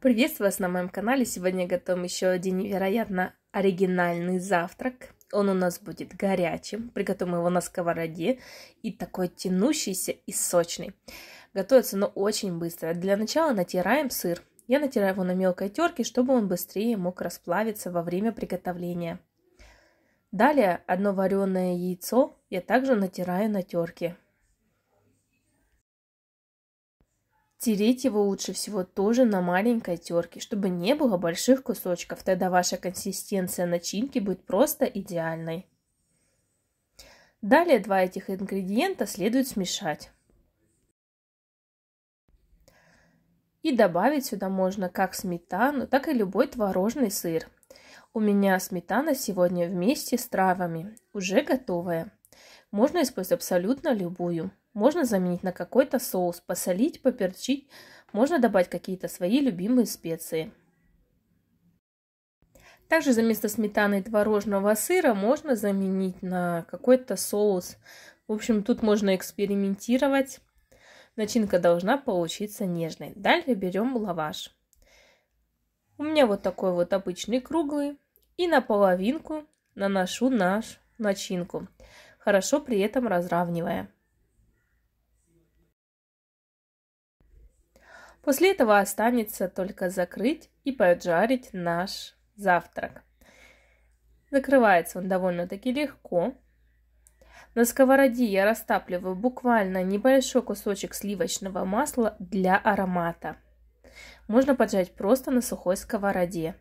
Приветствую вас на моем канале. Сегодня готовим еще один невероятно оригинальный завтрак. Он у нас будет горячим. Приготовим его на сковороде и такой тянущийся и сочный. Готовится но очень быстро. Для начала натираем сыр. Я натираю его на мелкой терке, чтобы он быстрее мог расплавиться во время приготовления. Далее одно вареное яйцо я также натираю на терке. Тереть его лучше всего тоже на маленькой терке, чтобы не было больших кусочков, тогда ваша консистенция начинки будет просто идеальной. Далее два этих ингредиента следует смешать. И добавить сюда можно как сметану, так и любой творожный сыр. У меня сметана сегодня вместе с травами, уже готовая. Можно использовать абсолютно любую можно заменить на какой-то соус, посолить, поперчить, можно добавить какие-то свои любимые специи. Также заместо сметаны и творожного сыра можно заменить на какой-то соус. В общем, тут можно экспериментировать. Начинка должна получиться нежной. Далее берем лаваш. У меня вот такой вот обычный круглый. И на половинку наношу наш начинку. Хорошо при этом разравнивая. После этого останется только закрыть и поджарить наш завтрак. Закрывается он довольно-таки легко. На сковороде я растапливаю буквально небольшой кусочек сливочного масла для аромата. Можно поджать просто на сухой сковороде.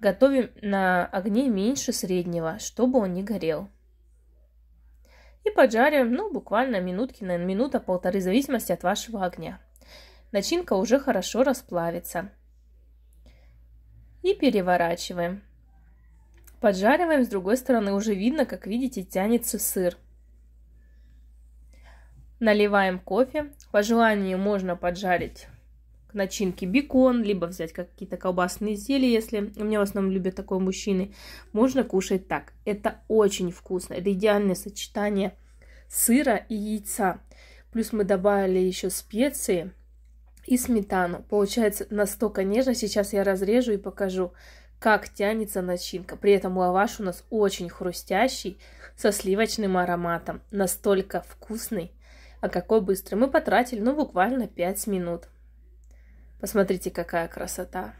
Готовим на огне меньше среднего, чтобы он не горел. И поджариваем, ну, буквально минутки, на минута-полторы, в зависимости от вашего огня начинка уже хорошо расплавится. И переворачиваем. Поджариваем с другой стороны, уже видно, как видите, тянется сыр. Наливаем кофе. По желанию можно поджарить к начинке бекон, либо взять какие-то колбасные изделия, если у меня в основном любят такой мужчины. Можно кушать так. Это очень вкусно. Это идеальное сочетание сыра и яйца. Плюс мы добавили еще специи и сметану. Получается настолько нежно. Сейчас я разрежу и покажу, как тянется начинка. При этом лаваш у нас очень хрустящий, со сливочным ароматом. Настолько вкусный. А какой быстрый. Мы потратили, ну, буквально 5 минут. Посмотрите, какая красота.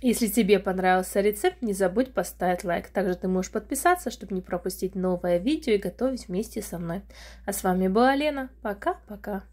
Если тебе понравился рецепт, не забудь поставить лайк. Также ты можешь подписаться, чтобы не пропустить новое видео и готовить вместе со мной. А с вами была Лена. Пока-пока.